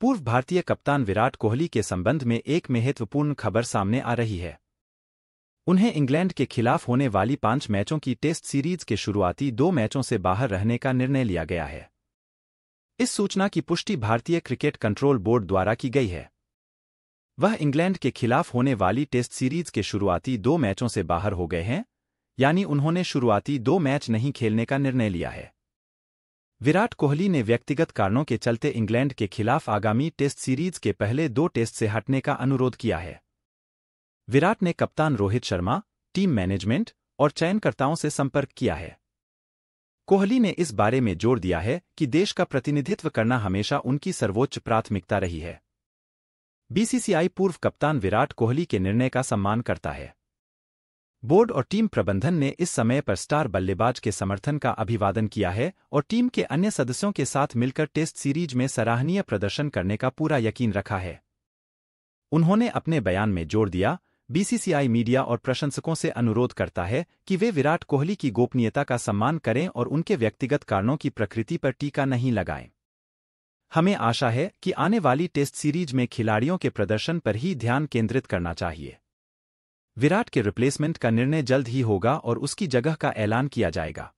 पूर्व भारतीय कप्तान विराट कोहली के संबंध में एक महत्वपूर्ण खबर सामने आ रही है उन्हें इंग्लैंड के खिलाफ होने वाली पांच मैचों की टेस्ट सीरीज के शुरुआती दो मैचों से बाहर रहने का निर्णय लिया गया है इस सूचना की पुष्टि भारतीय क्रिकेट कंट्रोल बोर्ड द्वारा की गई है वह इंग्लैंड के खिलाफ होने वाली टेस्ट सीरीज के शुरुआती दो मैचों से बाहर हो गए हैं यानी उन्होंने शुरुआती दो मैच नहीं खेलने का निर्णय लिया है विराट कोहली ने व्यक्तिगत कारणों के चलते इंग्लैंड के खिलाफ आगामी टेस्ट सीरीज के पहले दो टेस्ट से हटने का अनुरोध किया है विराट ने कप्तान रोहित शर्मा टीम मैनेजमेंट और चयनकर्ताओं से संपर्क किया है कोहली ने इस बारे में जोर दिया है कि देश का प्रतिनिधित्व करना हमेशा उनकी सर्वोच्च प्राथमिकता रही है बीसीसीआई पूर्व कप्तान विराट कोहली के निर्णय का सम्मान करता है बोर्ड और टीम प्रबंधन ने इस समय पर स्टार बल्लेबाज के समर्थन का अभिवादन किया है और टीम के अन्य सदस्यों के साथ मिलकर टेस्ट सीरीज में सराहनीय प्रदर्शन करने का पूरा यकीन रखा है उन्होंने अपने बयान में जोर दिया बीसीसीआई मीडिया और प्रशंसकों से अनुरोध करता है कि वे विराट कोहली की गोपनीयता का सम्मान करें और उनके व्यक्तिगत कारणों की प्रकृति पर टीका नहीं लगाएं हमें आशा है कि आने वाली टेस्ट सीरीज में खिलाड़ियों के प्रदर्शन पर ही ध्यान केंद्रित करना चाहिए विराट के रिप्लेसमेंट का निर्णय जल्द ही होगा और उसकी जगह का ऐलान किया जाएगा